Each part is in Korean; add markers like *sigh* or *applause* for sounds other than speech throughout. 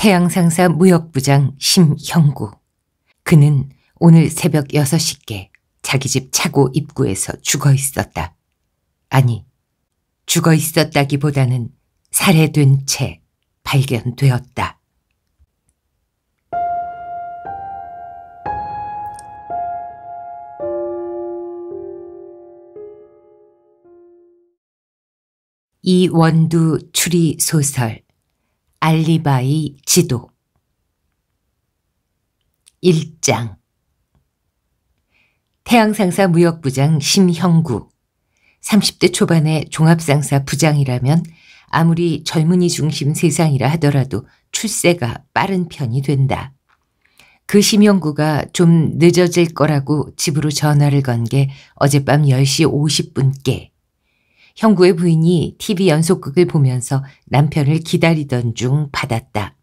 태양상사 무역부장 심형구. 그는 오늘 새벽 6시께 자기 집 차고 입구에서 죽어 있었다. 아니, 죽어 있었다기보다는 살해된 채 발견되었다. 이원두 추리 소설 알리바이 지도 1장 태양상사 무역부장 심형구 30대 초반의 종합상사 부장이라면 아무리 젊은이 중심 세상이라 하더라도 출세가 빠른 편이 된다. 그 심형구가 좀 늦어질 거라고 집으로 전화를 건 게 어젯밤 10시 50분께 형구의 부인이 TV 연속극을 보면서 남편을 기다리던 중 받았다.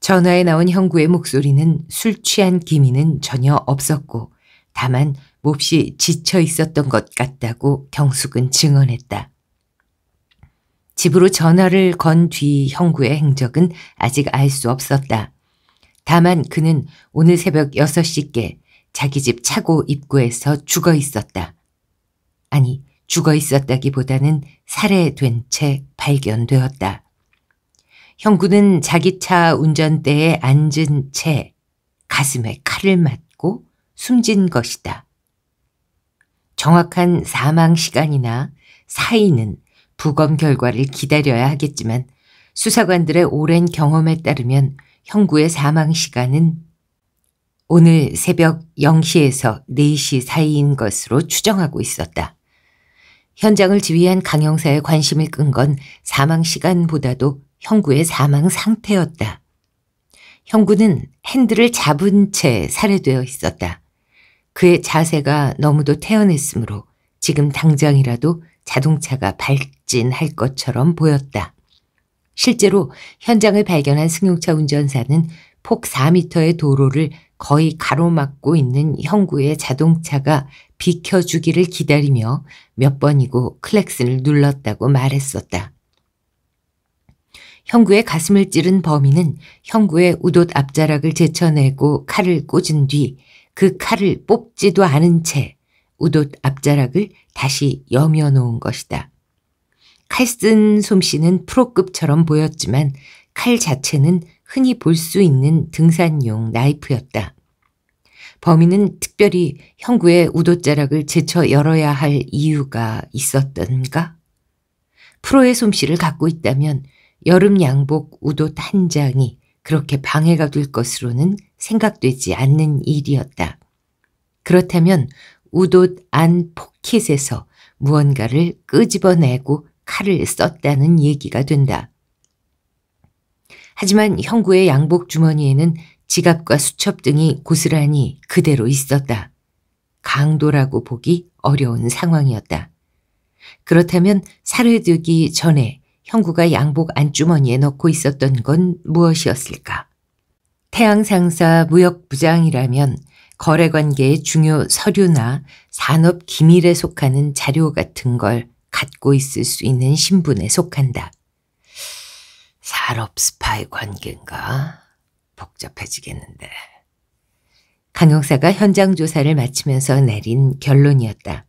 전화에 나온 형구의 목소리는 술 취한 기미는 전혀 없었고 다만 몹시 지쳐 있었던 것 같다고 경숙은 증언했다. 집으로 전화를 건 뒤 형구의 행적은 아직 알 수 없었다. 다만 그는 오늘 새벽 6시께 자기 집 차고 입구에서 죽어 있었다. 아니, 죽어 있었다기보다는 살해된 채 발견되었다. 형구는 자기 차 운전대에 앉은 채 가슴에 칼을 맞고 숨진 것이다. 정확한 사망 시간이나 사인은 부검 결과를 기다려야 하겠지만 수사관들의 오랜 경험에 따르면 형구의 사망 시간은 오늘 새벽 0시에서 4시 사이인 것으로 추정하고 있었다. 현장을 지휘한 강형사의 관심을 끈 건 사망 시간보다도 형구의 사망 상태였다. 형구는 핸들을 잡은 채 살해되어 있었다. 그의 자세가 너무도 태연했으므로 지금 당장이라도 자동차가 발진할 것처럼 보였다. 실제로 현장을 발견한 승용차 운전사는 폭 4m의 도로를 거의 가로막고 있는 형구의 자동차가 비켜주기를 기다리며 몇 번이고 클렉슨을 눌렀다고 말했었다. 형구의 가슴을 찌른 범인은 형구의 우돗 앞자락을 제쳐내고 칼을 꽂은 뒤 그 칼을 뽑지도 않은 채 우돗 앞자락을 다시 여며 놓은 것이다. 칼 쓴 솜씨는 프로급처럼 보였지만 칼 자체는 흔히 볼 수 있는 등산용 나이프였다. 범인은 특별히 형구의 우도자락을 제쳐 열어야 할 이유가 있었던가? 프로의 솜씨를 갖고 있다면 여름 양복 우도 한 장이 그렇게 방해가 될 것으로는 생각되지 않는 일이었다. 그렇다면 우돗 안 포켓에서 무언가를 끄집어내고 칼을 썼다는 얘기가 된다. 하지만 형구의 양복 주머니에는 지갑과 수첩 등이 고스란히 그대로 있었다. 강도라고 보기 어려운 상황이었다. 그렇다면 살해들기 전에 형구가 양복 안주머니에 넣고 있었던 건 무엇이었을까? 태양상사 무역부장이라면 거래관계의 중요 서류나 산업 기밀에 속하는 자료 같은 걸 갖고 있을 수 있는 신분에 속한다. 산업 스파이 관계인가? 복잡해지겠는데. 강용사가 현장 조사를 마치면서 내린 결론이었다.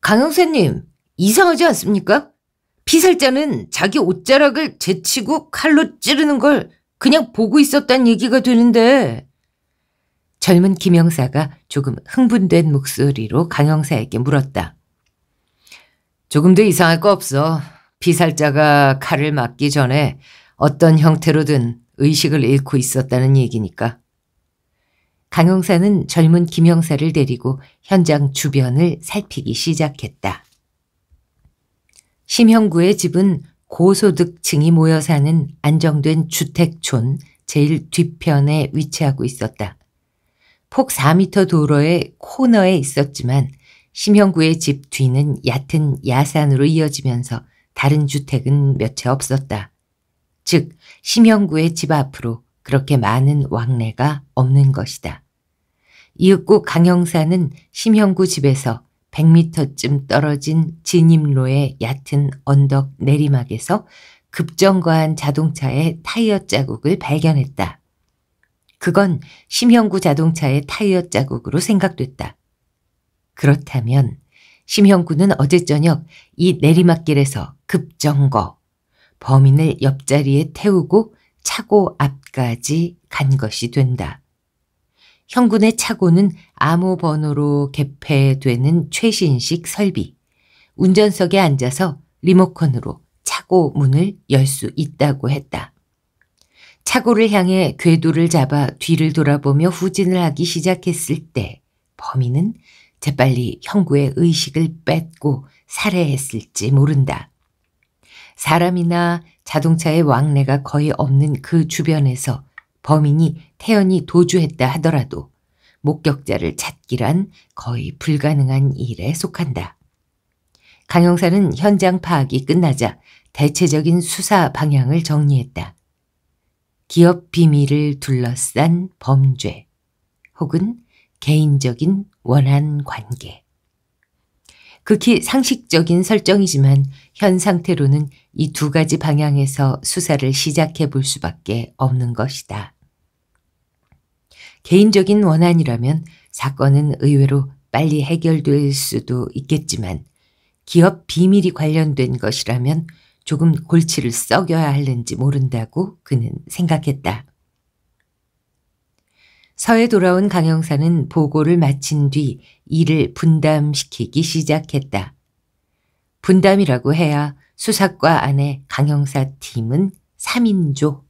강용사님, 이상하지 않습니까? 피살자는 자기 옷자락을 제치고 칼로 찌르는 걸 그냥 보고 있었단 얘기가 되는데. 젊은 김영사가 조금 흥분된 목소리로 강영사에게 물었다. 조금 도 이상할 거 없어. 피살자가 칼을 맞기 전에 어떤 형태로든 의식을 잃고 있었다는 얘기니까. 강용사는 젊은 김영사를 데리고 현장 주변을 살피기 시작했다. 심형구의 집은 고소득층이 모여 사는 안정된 주택촌 제일 뒤편에 위치하고 있었다. 폭 4미터 도로의 코너에 있었지만 심형구의 집 뒤는 얕은 야산으로 이어지면서 다른 주택은 몇 채 없었다. 즉 심형구의 집 앞으로 그렇게 많은 왕래가 없는 것이다. 이윽고 강영사는 심형구 집에서 100m쯤 떨어진 진입로의 얕은 언덕 내리막에서 급정거한 자동차의 타이어 자국을 발견했다. 그건 심형구 자동차의 타이어 자국으로 생각됐다. 그렇다면 심형구는 어제 저녁 이 내리막길에서 급정거 범인을 옆자리에 태우고 차고 앞까지 간 것이 된다. 형군의 차고는 암호 번호로 개폐되는 최신식 설비. 운전석에 앉아서 리모컨으로 차고 문을 열 수 있다고 했다. 차고를 향해 궤도를 잡아 뒤를 돌아보며 후진을 하기 시작했을 때 범인은 재빨리 형구의 의식을 뺏고 살해했을지 모른다. 사람이나 자동차의 왕래가 거의 없는 그 주변에서 범인이 태연히 도주했다 하더라도 목격자를 찾기란 거의 불가능한 일에 속한다. 강 형사는 현장 파악이 끝나자 대체적인 수사 방향을 정리했다. 기업 비밀을 둘러싼 범죄 혹은 개인적인 원한 관계. 극히 상식적인 설정이지만 현 상태로는 이 두 가지 방향에서 수사를 시작해 볼 수밖에 없는 것이다. 개인적인 원한이라면 사건은 의외로 빨리 해결될 수도 있겠지만 기업 비밀이 관련된 것이라면 조금 골치를 썩여야 할는지 모른다고 그는 생각했다. 서해 돌아온 강형사는 보고를 마친 뒤 일을 분담시키기 시작했다. 분담이라고 해야 수사과 안에 강형사 팀은 3인조.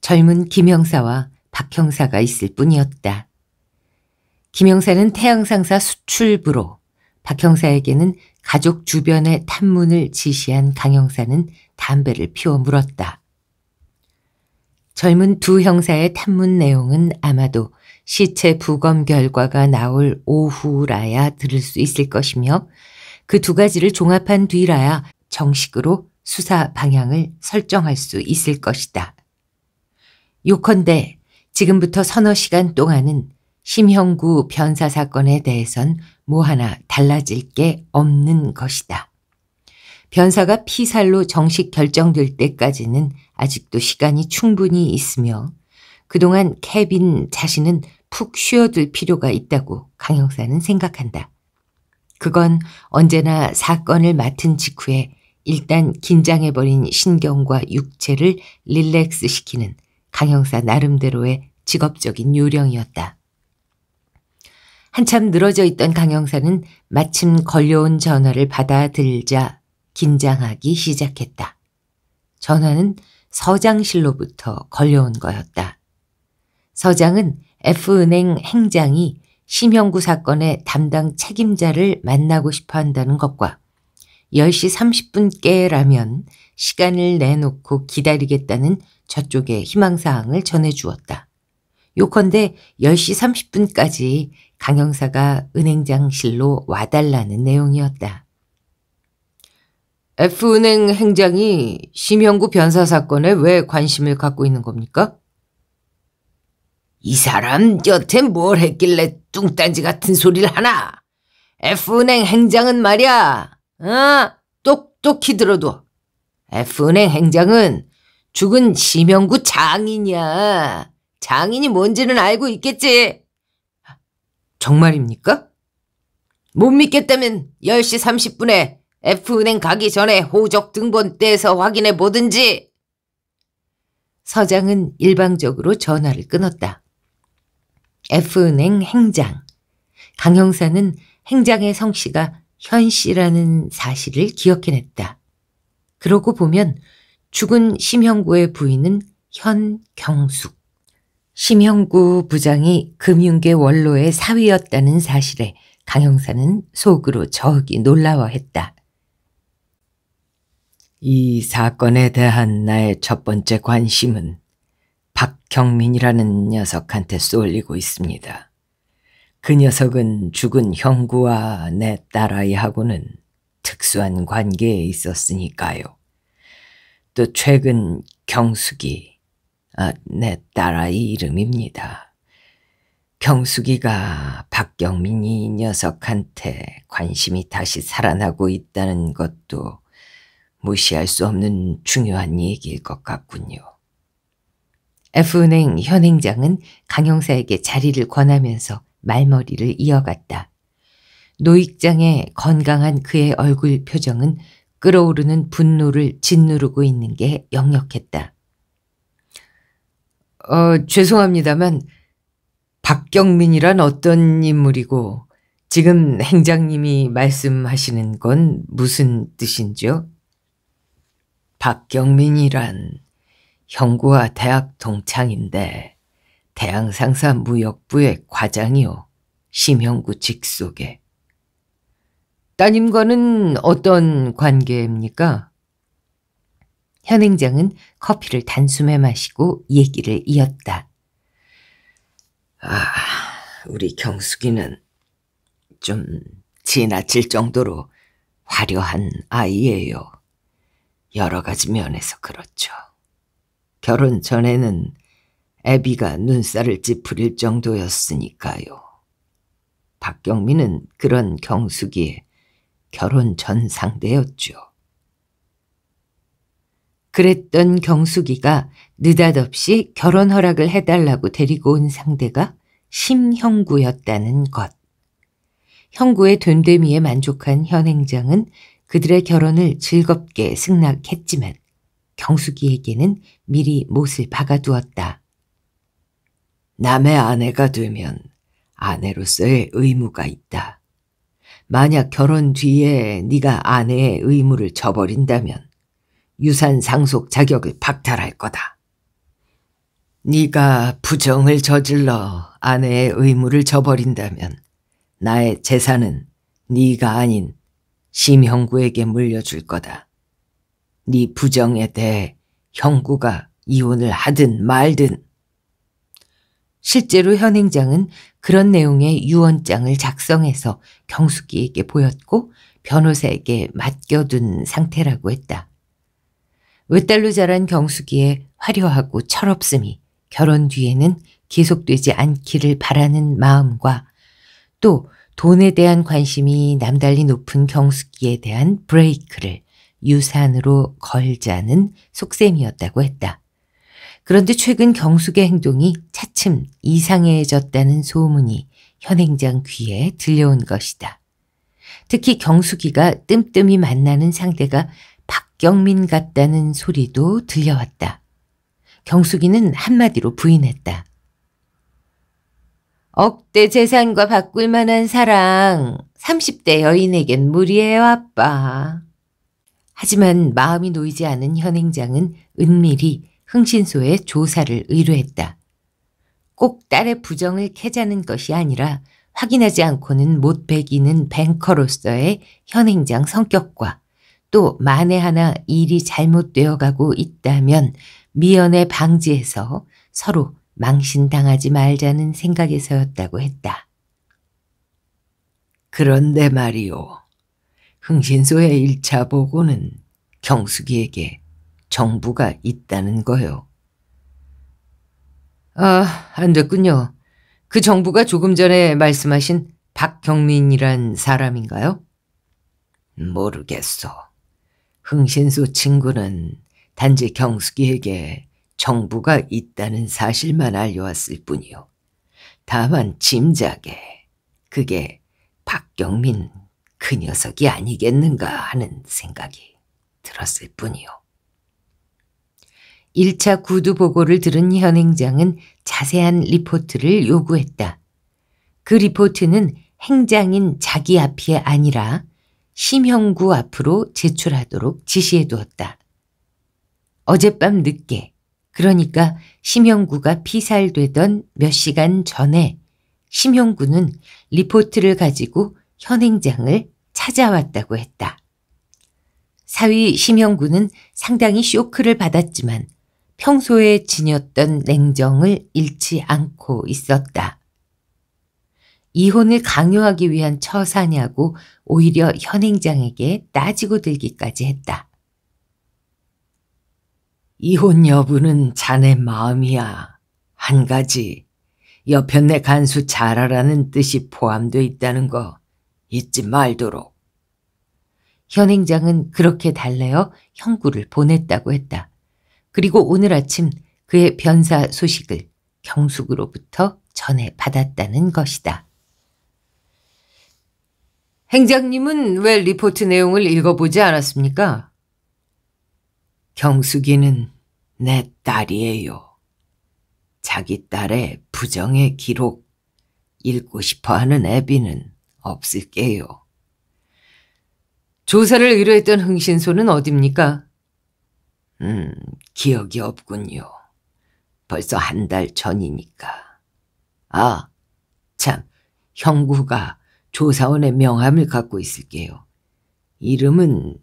젊은 김영사와 박형사가 있을 뿐이었다. 김영사는 태양상사 수출부로 박형사에게는 가족 주변의 탐문을 지시한 강형사는 담배를 피워 물었다. 젊은 두 형사의 탐문 내용은 아마도 시체 부검 결과가 나올 오후라야 들을 수 있을 것이며 그 두 가지를 종합한 뒤라야 정식으로 수사 방향을 설정할 수 있을 것이다. 요컨대 지금부터 서너 시간 동안은 심형구 변사 사건에 대해선 뭐 하나 달라질 게 없는 것이다. 변사가 피살로 정식 결정될 때까지는 아직도 시간이 충분히 있으며 그동안 케빈 자신은 푹쉬어둘 필요가 있다고 강 형사는 생각한다. 그건 언제나 사건을 맡은 직후에 일단 긴장해버린 신경과 육체를 릴렉스 시키는 강 형사 나름대로의 직업적인 요령이었다. 한참 늘어져 있던 강 형사는 마침 걸려온 전화를 받아들자 긴장하기 시작했다. 전화는 서장실로부터 걸려온 거였다. 서장은 F은행 행장이 심형구 사건의 담당 책임자를 만나고 싶어 한다는 것과 10시 30분께라면 시간을 내놓고 기다리겠다는 저쪽의 희망사항을 전해주었다. 요컨대 10시 30분까지 강형사가 은행장실로 와달라는 내용이었다. F은행 행장이 심형구 변사 사건에 왜 관심을 갖고 있는 겁니까? 이 사람 여태 뭘 했길래 뚱딴지 같은 소리를 하나? F은행 행장은 말이야, 어? 똑똑히 들어도 F은행 행장은 죽은 심형구 장인이야. 장인이 뭔지는 알고 있겠지. 정말입니까? 못 믿겠다면 10시 30분에 F은행 가기 전에 호적 등본 떼서 확인해 보든지. 서장은 일방적으로 전화를 끊었다. F은행 행장. 강 형사는 행장의 성씨가 현 씨라는 사실을 기억해냈다. 그러고 보면 죽은 심형구의 부인은 현경숙. 심형구 부장이 금융계 원로의 사위였다는 사실에 강형사는 속으로 저기 놀라워했다. 이 사건에 대한 나의 첫 번째 관심은 박경민이라는 녀석한테 쏠리고 있습니다. 그 녀석은 죽은 형구와 내 딸아이하고는 특수한 관계에 있었으니까요. 또 최근 경숙이, 아, 내 딸아이 이름입니다. 경숙이가 박경민이 녀석한테 관심이 다시 살아나고 있다는 것도 무시할 수 없는 중요한 얘기일 것 같군요. F은행 현행장은 강형사에게 자리를 권하면서 말머리를 이어갔다. 노익장의 건강한 그의 얼굴 표정은 끓어오르는 분노를 짓누르고 있는 게 역력했다. 어, 죄송합니다만 박경민이란 어떤 인물이고 지금 행장님이 말씀하시는 건 무슨 뜻인지요? 박경민이란 형구와 대학 동창인데 대항상사 무역부의 과장이요. 심형구 직속에. 따님과는 어떤 관계입니까? 현행장은 커피를 단숨에 마시고 얘기를 이었다. 아, 우리 경숙이는 좀 지나칠 정도로 화려한 아이예요. 여러 가지 면에서 그렇죠. 결혼 전에는 애비가 눈살을 찌푸릴 정도였으니까요. 박경민은 그런 경숙이의 결혼 전 상대였죠. 그랬던 경숙이가 느닷없이 결혼 허락을 해달라고 데리고 온 상대가 심형구였다는 것. 형구의 된데미에 만족한 현행장은 그들의 결혼을 즐겁게 승낙했지만 경숙이에게는 미리 못을 박아두었다. 남의 아내가 되면 아내로서의 의무가 있다. 만약 결혼 뒤에 네가 아내의 의무를 저버린다면 유산 상속 자격을 박탈할 거다. 네가 부정을 저질러 아내의 의무를 저버린다면 나의 재산은 네가 아닌 심형구에게 물려줄 거다. 네 부정에 대해 형구가 이혼을 하든 말든. 실제로 현행장은 그런 내용의 유언장을 작성해서 경숙이에게 보였고 변호사에게 맡겨둔 상태라고 했다. 외딸로 자란 경숙이의 화려하고 철없음이 결혼 뒤에는 계속되지 않기를 바라는 마음과 또 돈에 대한 관심이 남달리 높은 경숙기에 대한 브레이크를 유산으로 걸자는 속셈이었다고 했다. 그런데 최근 경숙의 행동이 차츰 이상해졌다는 소문이 현행장 귀에 들려온 것이다. 특히 경숙이가 뜸뜸이 만나는 상대가 박경민 같다는 소리도 들려왔다. 경숙이는 한마디로 부인했다. 억대 재산과 바꿀 만한 사랑 30대 여인에겐 무리예요 아빠. 하지만 마음이 놓이지 않은 현행장은 은밀히 흥신소에 조사를 의뢰했다. 꼭 딸의 부정을 캐자는 것이 아니라 확인하지 않고는 못 배기는 뱅커로서의 현행장 성격과 또 만에 하나 일이 잘못되어 가고 있다면 미연에 방지해서 서로 망신당하지 말자는 생각에서였다고 했다. 그런데 말이오. 흥신소의 1차 보고는 경숙이에게 정부가 있다는 거요. 아, 안 됐군요. 그 정부가 조금 전에 말씀하신 박경민이란 사람인가요? 모르겠어. 흥신소 친구는 단지 경숙이에게 정부가 있다는 사실만 알려왔을 뿐이요. 다만 짐작에 그게 박경민 그 녀석이 아니겠는가 하는 생각이 들었을 뿐이요. 1차 구두 보고를 들은 현행장은 자세한 리포트를 요구했다. 그 리포트는 행장인 자기 앞이 아니라 심형구 앞으로 제출하도록 지시해 두었다. 어젯밤 늦게 그러니까 심형구가 피살되던 몇 시간 전에 심형구는 리포트를 가지고 현행장을 찾아왔다고 했다. 사위 심형구는 상당히 쇼크를 받았지만 평소에 지녔던 냉정을 잃지 않고 있었다. 이혼을 강요하기 위한 처사냐고 오히려 현행장에게 따지고 들기까지 했다. 이혼 여부는 자네 마음이야. 한 가지 여편네 간수 잘하라는 뜻이 포함돼 있다는 거 잊지 말도록. 현행장은 그렇게 달래어 형구를 보냈다고 했다. 그리고 오늘 아침 그의 변사 소식을 경숙으로부터 전해 받았다는 것이다. 행장님은 왜 리포트 내용을 읽어보지 않았습니까? 경숙이는 내 딸이에요. 자기 딸의 부정의 기록 읽고 싶어하는 애비는 없을게요. 조사를 의뢰했던 흥신소는 어딥니까? 음, 기억이 없군요. 벌써 한 달 전이니까. 아, 참, 형구가 조사원의 명함을 갖고 있을게요. 이름은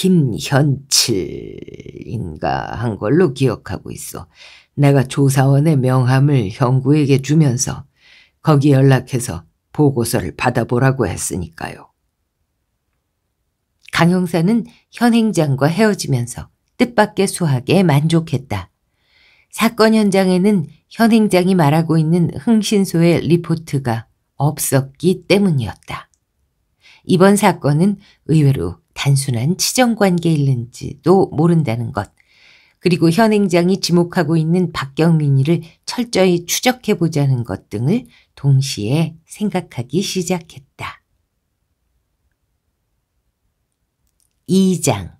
김현칠인가 한 걸로 기억하고 있어. 내가 조사원의 명함을 형구에게 주면서 거기 연락해서 보고서를 받아보라고 했으니까요. 강 형사는 현행장과 헤어지면서 뜻밖의 수학에 만족했다. 사건 현장에는 현행장이 말하고 있는 흥신소의 리포트가 없었기 때문이었다. 이번 사건은 의외로 단순한 치정관계일는지도 모른다는 것. 그리고 현행장이 지목하고 있는 박경민이를 철저히 추적해보자는 것 등을 동시에 생각하기 시작했다. 2장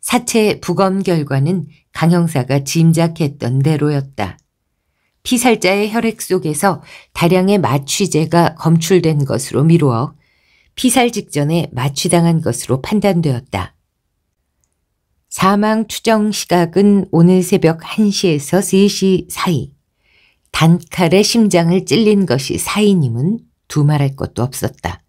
사체 부검 결과는 강형사가 짐작했던 대로였다. 피살자의 혈액 속에서 다량의 마취제가 검출된 것으로 미루어 피살 직전에 마취당한 것으로 판단되었다. 사망 추정 시각은 오늘 새벽 1시에서 3시 사이. 단칼에 심장을 찔린 것이 사인임은 두말할 것도 없었다.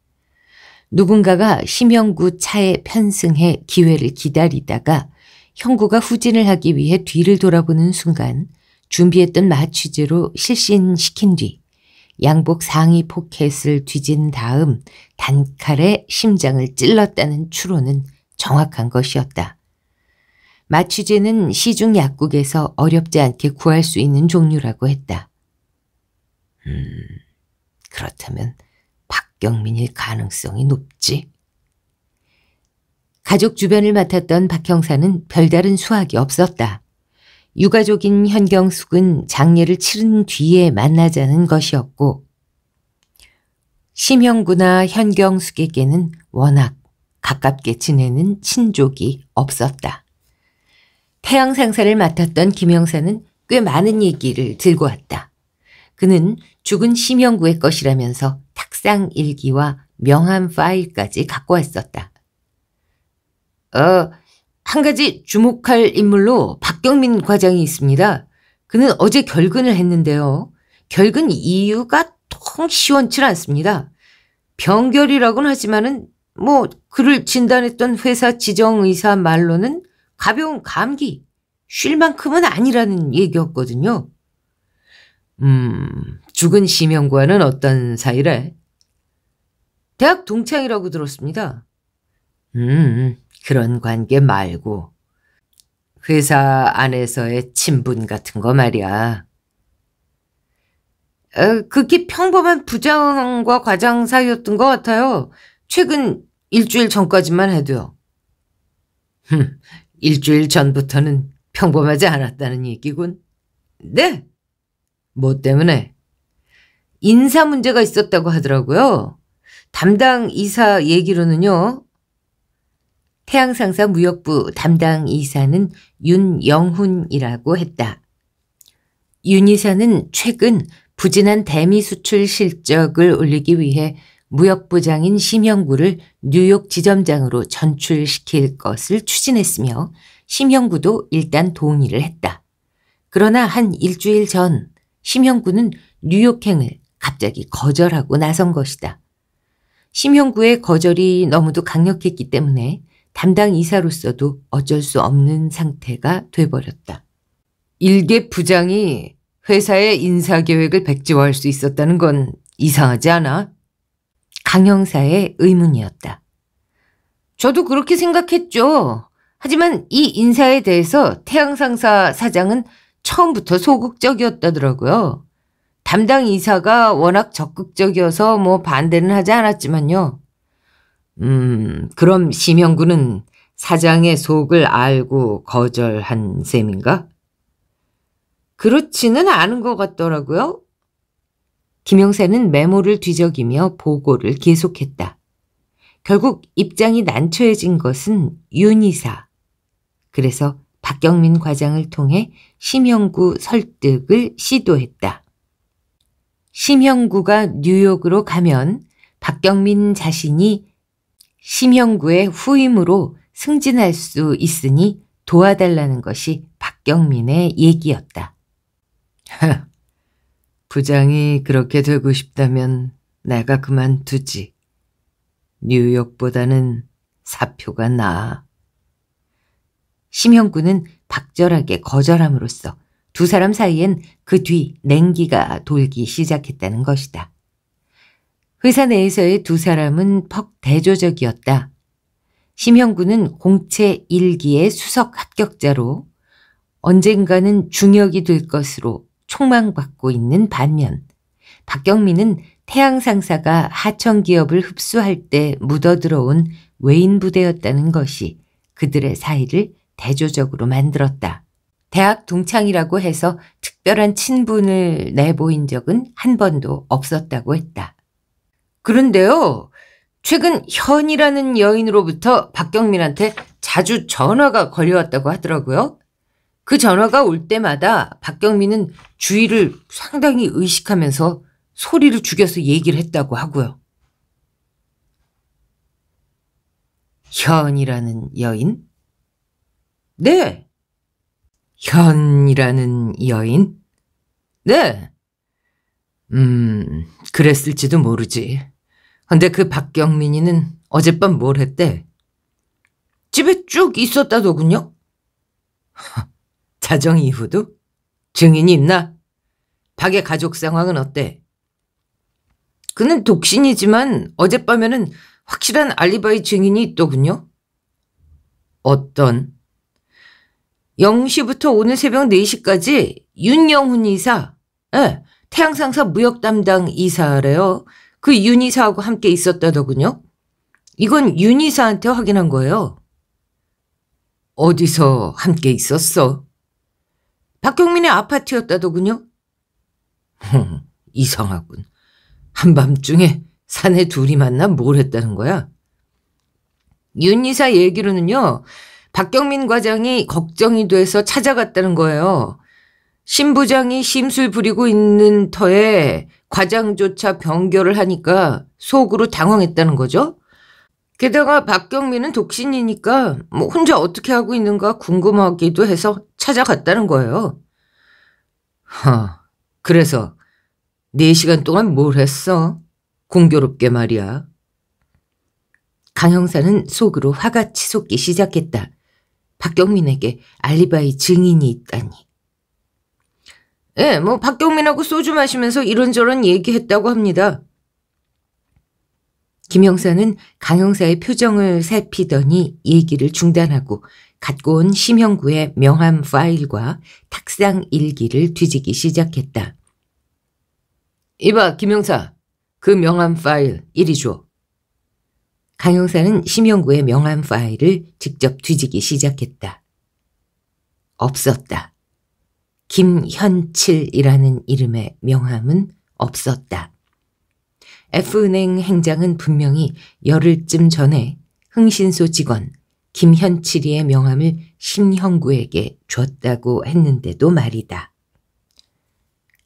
누군가가 심형구 차에 편승해 기회를 기다리다가 형구가 후진을 하기 위해 뒤를 돌아보는 순간 준비했던 마취제로 실신시킨 뒤 양복 상의 포켓을 뒤진 다음 단칼에 심장을 찔렀다는 추론은 정확한 것이었다. 마취제는 시중 약국에서 어렵지 않게 구할 수 있는 종류라고 했다. 음, 그렇다면 박경민일 가능성이 높지. 가족 주변을 맡았던 박 형사는 별다른 수학이 없었다. 유가족인 현경숙은 장례를 치른 뒤에 만나자는 것이었고 심형구나 현경숙에게는 워낙 가깝게 지내는 친족이 없었다. 태양상사를 맡았던 김영사는 꽤 많은 얘기를 들고 왔다. 그는 죽은 심형구의 것이라면서 탁상일기와 명함 파일까지 갖고 왔었다. 어, 한 가지 주목할 인물로 박경민 과장이 있습니다. 그는 어제 결근을 했는데요. 결근 이유가 통 시원치 않습니다. 병결이라고는 하지만은 뭐 그를 진단했던 회사 지정 의사 말로는 가벼운 감기, 쉴 만큼은 아니라는 얘기였거든요. 음, 죽은 시명과는 어떤 사이래? 대학 동창이라고 들었습니다. 음, 그런 관계 말고 회사 안에서의 친분 같은 거 말이야. 어, 그게 평범한 부장과 과장 사이였던 것 같아요. 최근 일주일 전까지만 해도요. 흠, 일주일 전부터는 평범하지 않았다는 얘기군. 네. 뭐 때문에? 인사 문제가 있었다고 하더라고요. 담당 이사 얘기로는요. 태양상사 무역부 담당 이사는 윤영훈이라고 했다. 윤 이사는 최근 부진한 대미 수출 실적을 올리기 위해 무역부장인 심형구를 뉴욕 지점장으로 전출시킬 것을 추진했으며 심형구도 일단 동의를 했다. 그러나 한 일주일 전 심형구는 뉴욕행을 갑자기 거절하고 나선 것이다. 심형구의 거절이 너무도 강력했기 때문에 담당 이사로서도 어쩔 수 없는 상태가 돼버렸다. 일개 부장이 회사의 인사계획을 백지화할 수 있었다는 건 이상하지 않아? 강 형사의 의문이었다. 저도 그렇게 생각했죠. 하지만 이 인사에 대해서 태양상사 사장은 처음부터 소극적이었다더라고요. 담당 이사가 워낙 적극적이어서 뭐 반대는 하지 않았지만요. 음, 그럼 심형구는 사장의 속을 알고 거절한 셈인가? 그렇지는 않은 것 같더라고요. 김영세는 메모를 뒤적이며 보고를 계속했다. 결국 입장이 난처해진 것은 윤이사. 그래서 박경민 과장을 통해 심형구 설득을 시도했다. 심형구가 뉴욕으로 가면 박경민 자신이 심형구의 후임으로 승진할 수 있으니 도와달라는 것이 박경민의 얘기였다. *laughs* 부장이 그렇게 되고 싶다면 내가 그만두지. 뉴욕보다는 사표가 나아. 심형구는 박절하게 거절함으로써 두 사람 사이엔 그 뒤 냉기가 돌기 시작했다는 것이다. 회사 내에서의 두 사람은 퍽 대조적이었다. 심형구는 공채 1기의 수석 합격자로 언젠가는 중역이 될 것으로 촉망받고 있는 반면 박경민은 태양상사가 하청기업을 흡수할 때 묻어들어온 외인 부대였다는 것이 그들의 사이를 대조적으로 만들었다. 대학 동창이라고 해서 특별한 친분을 내보인 적은 한 번도 없었다고 했다. 그런데요. 최근 현이라는 여인으로부터 박경민한테 자주 전화가 걸려왔다고 하더라고요. 그 전화가 올 때마다 박경민은 주위를 상당히 의식하면서 소리를 죽여서 얘기를 했다고 하고요. 현이라는 여인? 네. 현이라는 여인? 네. 음, 그랬을지도 모르지. 근데 그 박경민이는 어젯밤 뭘 했대? 집에 쭉 있었다더군요. *laughs* 자정 이후도? 증인이 있나? 박의 가족 상황은 어때? 그는 독신이지만 어젯밤에는 확실한 알리바이 증인이 있더군요. 어떤? 0시부터 오늘 새벽 4시까지 윤영훈 이사, 예, 태양상사 무역 담당 이사래요. 그윤희사하고 함께 있었다더군요. 이건 윤희사한테 확인한 거예요. 어디서 함께 있었어? 박경민의 아파트였다더군요. 이상하군. 한밤중에 산에 둘이 만나 뭘 했다는 거야? 윤희사 얘기로는요. 박경민 과장이 걱정이 돼서 찾아갔다는 거예요. 신부장이 심술 부리고 있는 터에 과장조차 변결을 하니까 속으로 당황했다는 거죠. 게다가 박경민은 독신이니까 뭐 혼자 어떻게 하고 있는가 궁금하기도 해서 찾아갔다는 거예요. 하, 그래서 4시간 동안 뭘 했어? 공교롭게 말이야. 강 형사는 속으로 화가 치솟기 시작했다. 박경민에게 알리바이 증인이 있다니. 예, 네, 뭐 박경민하고 소주 마시면서 이런저런 얘기했다고 합니다. 김 형사는 강 형사의 표정을 살피더니 얘기를 중단하고 갖고 온 심형구의 명함 파일과 탁상 일기를 뒤지기 시작했다. 이봐, 김 형사. 그 명함 파일 이리 줘. 강 형사는 심형구의 명함 파일을 직접 뒤지기 시작했다. 없었다. 김현칠이라는 이름의 명함은 없었다. F은행 행장은 분명히 열흘쯤 전에 흥신소 직원 김현칠이의 명함을 심형구에게 줬다고 했는데도 말이다.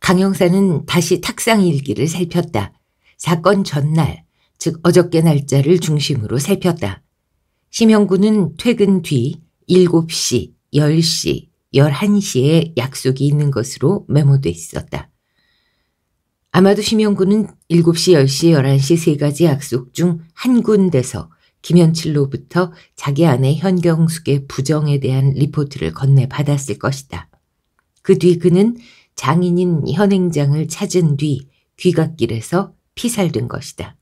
강영사는 다시 탁상 일기를 살폈다. 사건 전날, 즉 어저께 날짜를 중심으로 살폈다. 심형구는 퇴근 뒤 7시, 10시, 11시에 약속이 있는 것으로 메모돼 있었다. 아마도 심영구는 7시, 10시, 11시 세 가지 약속 중 한 군데서 김현칠로부터 자기 아내 현경숙의 부정에 대한 리포트를 건네받았을 것이다. 그 뒤 그는 장인인 현행장을 찾은 뒤 귀갓길에서 피살된 것이다.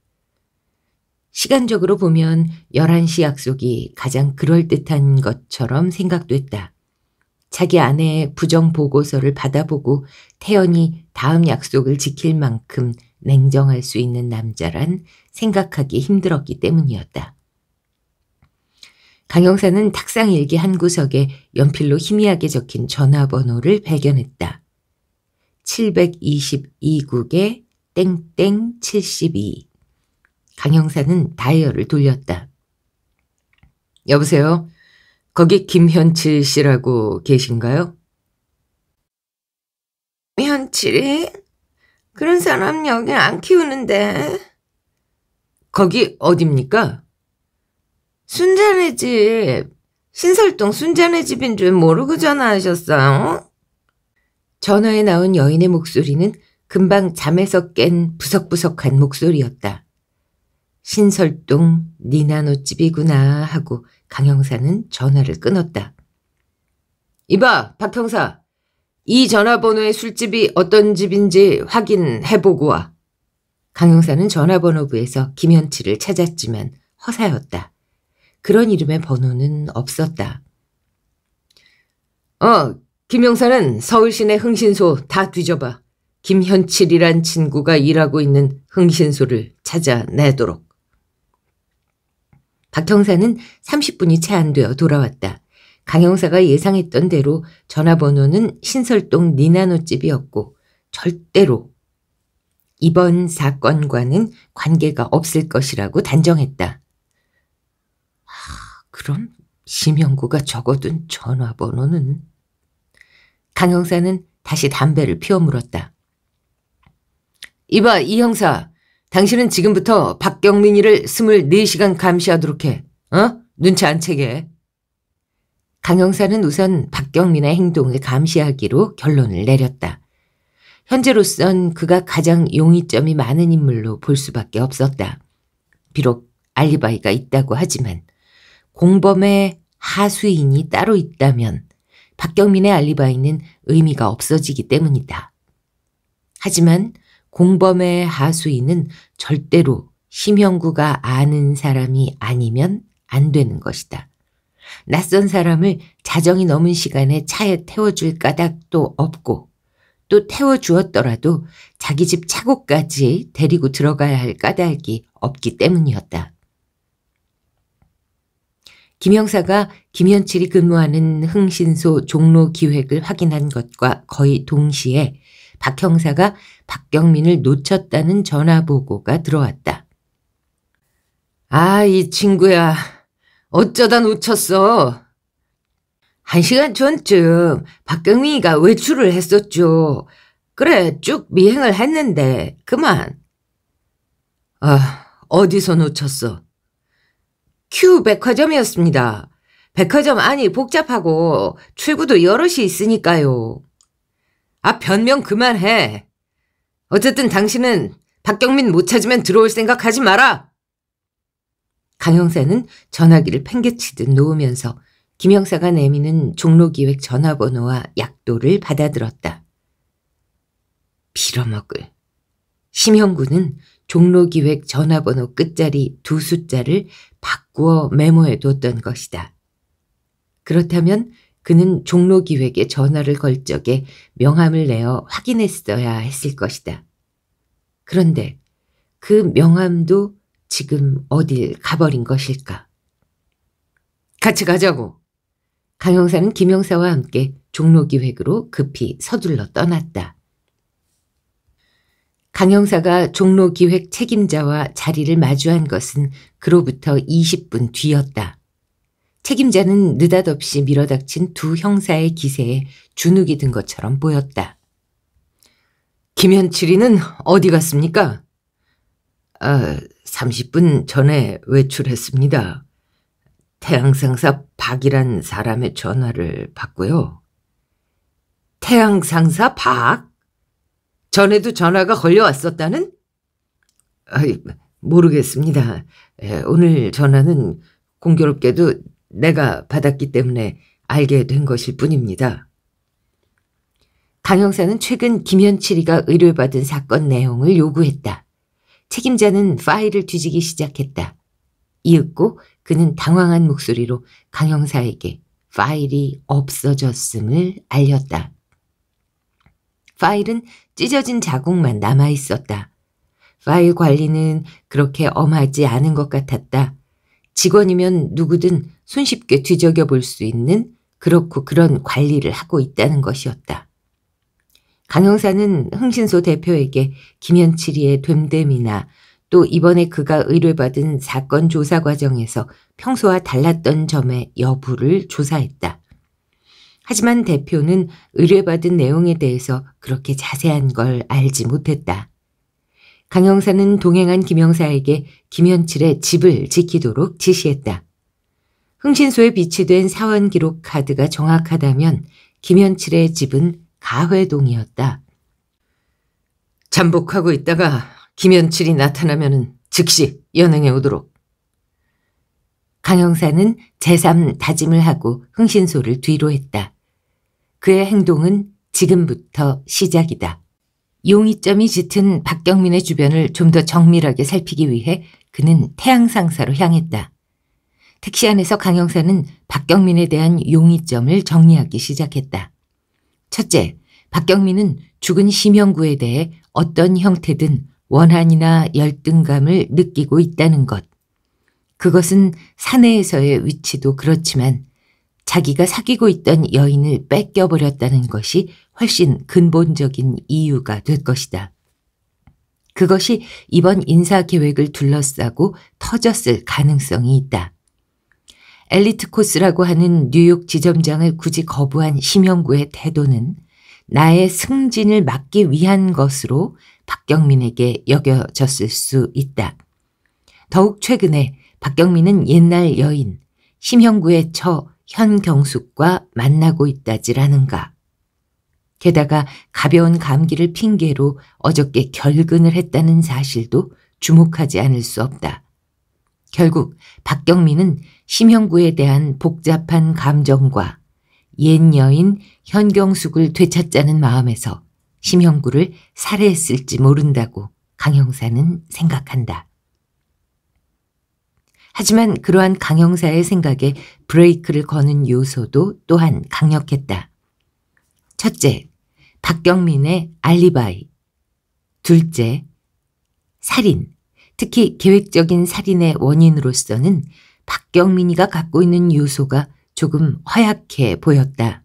시간적으로 보면 11시 약속이 가장 그럴듯한 것처럼 생각됐다. 자기 아내의 부정 보고서를 받아보고 태연이 다음 약속을 지킬 만큼 냉정할 수 있는 남자란 생각하기 힘들었기 때문이었다. 강 형사는 탁상 일기 한 구석에 연필로 희미하게 적힌 전화번호를 발견했다. 722국에 땡땡 72. 강 형사는 다이얼을 돌렸다. 여보세요? 거기 김현칠 씨라고 계신가요? 현칠이? 그런 사람 여기 안 키우는데. 거기 어딥니까? 순자네 집. 신설동 순자네 집인 줄 모르고 전화하셨어요? 전화에 나온 여인의 목소리는 금방 잠에서 깬 부석부석한 목소리였다. 신설동 니나노집이구나 하고 강 형사는 전화를 끊었다. 이봐, 박 형사. 이 전화번호의 술집이 어떤 집인지 확인해보고 와. 강 형사는 전화번호부에서 김현치를 찾았지만 허사였다. 그런 이름의 번호는 없었다. 어, 김 형사는 서울시내 흥신소 다 뒤져봐. 김현칠이란 친구가 일하고 있는 흥신소를 찾아내도록. 박 형사는 30분이 채 안 되어 돌아왔다. 강 형사가 예상했던 대로 전화번호는 신설동 니나노집이었고 절대로 이번 사건과는 관계가 없을 것이라고 단정했다. 아, 그럼 심영구가 적어둔 전화번호는? 강 형사는 다시 담배를 피워 물었다. 이봐, 이 형사. 당신은 지금부터 박경민이를 24시간 감시하도록 해. 어? 눈치 안 채게. 강영사는 우선 박경민의 행동을 감시하기로 결론을 내렸다. 현재로선 그가 가장 용의점이 많은 인물로 볼 수밖에 없었다. 비록 알리바이가 있다고 하지만 공범의 하수인이 따로 있다면 박경민의 알리바이는 의미가 없어지기 때문이다. 하지만 공범의 하수인은 절대로 심형구가 아는 사람이 아니면 안 되는 것이다. 낯선 사람을 자정이 넘은 시간에 차에 태워줄 까닭도 없고 또 태워주었더라도 자기 집 차고까지 데리고 들어가야 할 까닭이 없기 때문이었다. 김영사가 김현칠이 근무하는 흥신소 종로 기획을 확인한 것과 거의 동시에 박 형사가 박경민을 놓쳤다는 전화보고가 들어왔다. 아, 이 친구야. 어쩌다 놓쳤어. 한 시간 전쯤 박경민이가 외출을 했었죠. 그래, 쭉 미행을 했는데 그만. 아, 어디서 놓쳤어? 큐 백화점이었습니다. 백화점 안이 복잡하고 출구도 여럿이 있으니까요. 아, 변명 그만해. 어쨌든 당신은 박경민 못 찾으면 들어올 생각 하지 마라. 강 형사는 전화기를 팽개치듯 놓으면서 김 형사가 내미는 종로기획 전화번호와 약도를 받아들었다. 빌어먹을. 심형구는 종로기획 전화번호 끝자리 두 숫자를 바꾸어 메모해 뒀던 것이다. 그렇다면 그는 종로 기획에 전화를 걸 적에 명함을 내어 확인했어야 했을 것이다. 그런데 그 명함도 지금 어딜 가버린 것일까? 같이 가자고. 강형사는 김영사와 함께 종로 기획으로 급히 서둘러 떠났다. 강형사가 종로 기획 책임자와 자리를 마주한 것은 그로부터 20분 뒤였다. 책임자는 느닷없이 밀어닥친 두 형사의 기세에 주눅이 든 것처럼 보였다. 김현칠이는 어디 갔습니까? 아, 30분 전에 외출했습니다. 태양상사 박이란 사람의 전화를 받고요. 태양상사 박? 전에도 전화가 걸려왔었다는? 아 모르겠습니다. 예, 오늘 전화는 공교롭게도 내가 받았기 때문에 알게 된 것일 뿐입니다. 강 형사는 최근 김현철이가 의뢰받은 사건 내용을 요구했다. 책임자는 파일을 뒤지기 시작했다. 이윽고 그는 당황한 목소리로 강 형사에게 파일이 없어졌음을 알렸다. 파일은 찢어진 자국만 남아 있었다. 파일 관리는 그렇게 엄하지 않은 것 같았다. 직원이면 누구든 손쉽게 뒤적여 볼 수 있는 그렇고 그런 관리를 하고 있다는 것이었다. 강 형사는 흥신소 대표에게 김현칠이의 됨됨이나 또 이번에 그가 의뢰받은 사건 조사 과정에서 평소와 달랐던 점의 여부를 조사했다. 하지만 대표는 의뢰받은 내용에 대해서 그렇게 자세한 걸 알지 못했다. 강형사는 동행한 김영사에게 김현칠의 집을 지키도록 지시했다. 흥신소에 비치된 사원 기록 카드가 정확하다면 김현칠의 집은 가회동이었다. 잠복하고 있다가 김현칠이 나타나면 즉시 연행해 오도록. 강형사는 제3 다짐을 하고 흥신소를 뒤로 했다. 그의 행동은 지금부터 시작이다. 용의점이 짙은 박경민의 주변을 좀 더 정밀하게 살피기 위해 그는 태양상사로 향했다. 택시 안에서 강영사는 박경민에 대한 용의점을 정리하기 시작했다. 첫째, 박경민은 죽은 심형구에 대해 어떤 형태든 원한이나 열등감을 느끼고 있다는 것. 그것은 사내에서의 위치도 그렇지만 자기가 사귀고 있던 여인을 뺏겨버렸다는 것이 훨씬 근본적인 이유가 될 것이다. 그것이 이번 인사 계획을 둘러싸고 터졌을 가능성이 있다. 엘리트 코스라고 하는 뉴욕 지점장을 굳이 거부한 심영구의 태도는 나의 승진을 막기 위한 것으로 박경민에게 여겨졌을 수 있다. 더욱 최근에 박경민은 옛날 여인 심형구의 처 현경숙과 만나고 있다지라는가. 게다가 가벼운 감기를 핑계로 어저께 결근을 했다는 사실도 주목하지 않을 수 없다. 결국 박경민은 심형구에 대한 복잡한 감정과 옛 여인 현경숙을 되찾자는 마음에서 심형구를 살해했을지 모른다고 강형사는 생각한다. 하지만 그러한 강형사의 생각에 브레이크를 거는 요소도 또한 강력했다. 첫째, 박경민의 알리바이. 둘째, 살인. 특히 계획적인 살인의 원인으로서는 박경민이가 갖고 있는 요소가 조금 허약해 보였다.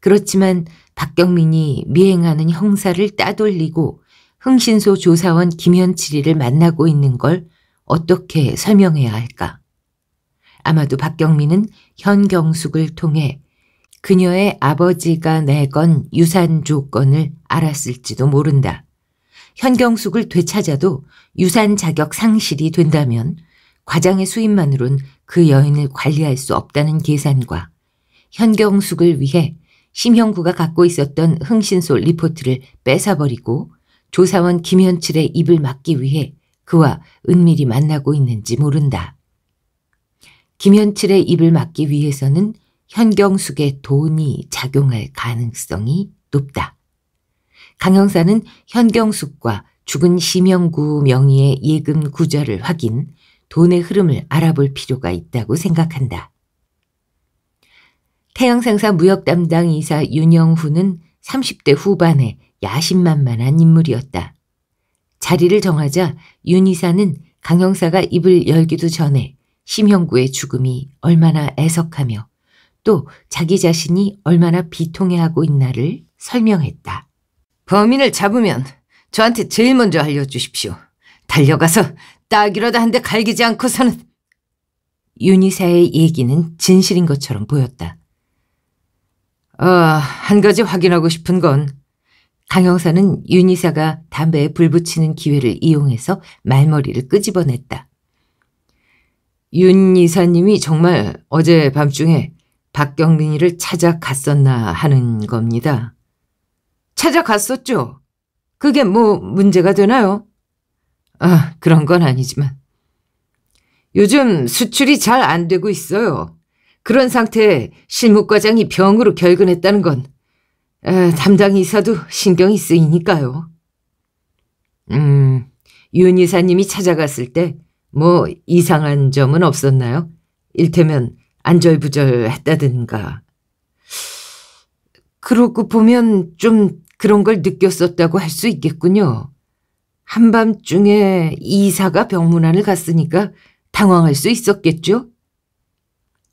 그렇지만 박경민이 미행하는 형사를 따돌리고 흥신소 조사원 김현칠이를 만나고 있는 걸 어떻게 설명해야 할까? 아마도 박경민은 현경숙을 통해 그녀의 아버지가 내건 유산 조건을 알았을지도 모른다. 현경숙을 되찾아도 유산 자격 상실이 된다면 과장의 수입만으론 그 여인을 관리할 수 없다는 계산과 현경숙을 위해 심형구가 갖고 있었던 흥신솔 리포트를 뺏어버리고 조사원 김현칠의 입을 막기 위해 그와 은밀히 만나고 있는지 모른다. 김현칠의 입을 막기 위해서는 현경숙의 돈이 작용할 가능성이 높다. 강 형사는 현경숙과 죽은 심영구 명의의 예금 구좌를 확인, 돈의 흐름을 알아볼 필요가 있다고 생각한다. 태양상사 무역 담당 이사 윤영후는 30대 후반에 야심만만한 인물이었다. 자리를 정하자 윤 이사는 강 형사가 입을 열기도 전에 심형구의 죽음이 얼마나 애석하며 또 자기 자신이 얼마나 비통해하고 있나를 설명했다. 범인을 잡으면 저한테 제일 먼저 알려주십시오. 달려가서 딱이라도 한대 갈기지 않고서는 윤희사의 얘기는 진실인 것처럼 보였다. 어, 한 가지 확인하고 싶은 건 강형사는 윤희사가 담배에 불 붙이는 기회를 이용해서 말머리를 끄집어냈다. 윤 이사님이 정말 어제 밤중에 박경민이를 찾아갔었나 하는 겁니다. 찾아갔었죠. 그게 뭐 문제가 되나요? 아, 그런 건 아니지만. 요즘 수출이 잘 안 되고 있어요. 그런 상태에 실무과장이 병으로 결근했다는 건 에, 담당 이사도 신경이 쓰이니까요. 음, 윤 이사님이 찾아갔을 때 뭐 이상한 점은 없었나요? 일테면 안절부절했다든가. 그러고 보면 좀 그런 걸 느꼈었다고 할 수 있겠군요. 한밤중에 이사가 병문안을 갔으니까 당황할 수 있었겠죠?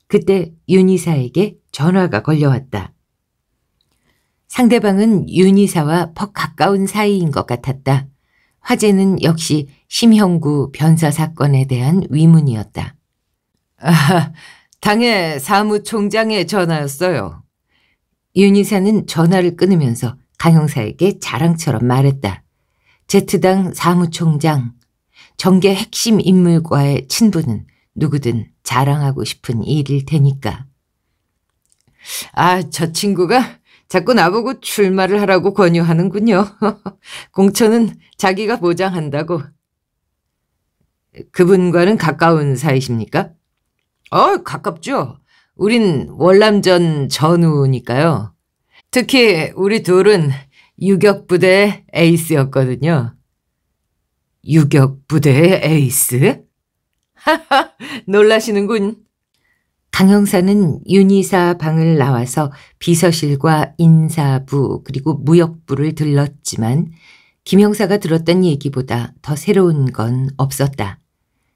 그때 윤이사에게 전화가 걸려왔다. 상대방은 윤이사와 퍽 가까운 사이인 것 같았다. 화제는 역시 심형구 변사 사건에 대한 위문이었다. 아, 당해 사무총장의 전화였어요. 윤이사는 전화를 끊으면서 강형사에게 자랑처럼 말했다. 제트당 사무총장, 정계 핵심 인물과의 친분은 누구든 자랑하고 싶은 일일 테니까. 아, 저 친구가 자꾸 나보고 출마를 하라고 권유하는군요. *laughs* 공천은 자기가 보장한다고. 그분과는 가까운 사이십니까? 어, 가깝죠. 우린 월남전 전우니까요 특히 우리 둘은 유격부대 에이스였거든요. 유격부대 에이스? 하하, 놀라시는군. 강 형사는 윤희사 방을 나와서 비서실과 인사부 그리고 무역부를 들렀지만 김 형사가 들었던 얘기보다 더 새로운 건 없었다.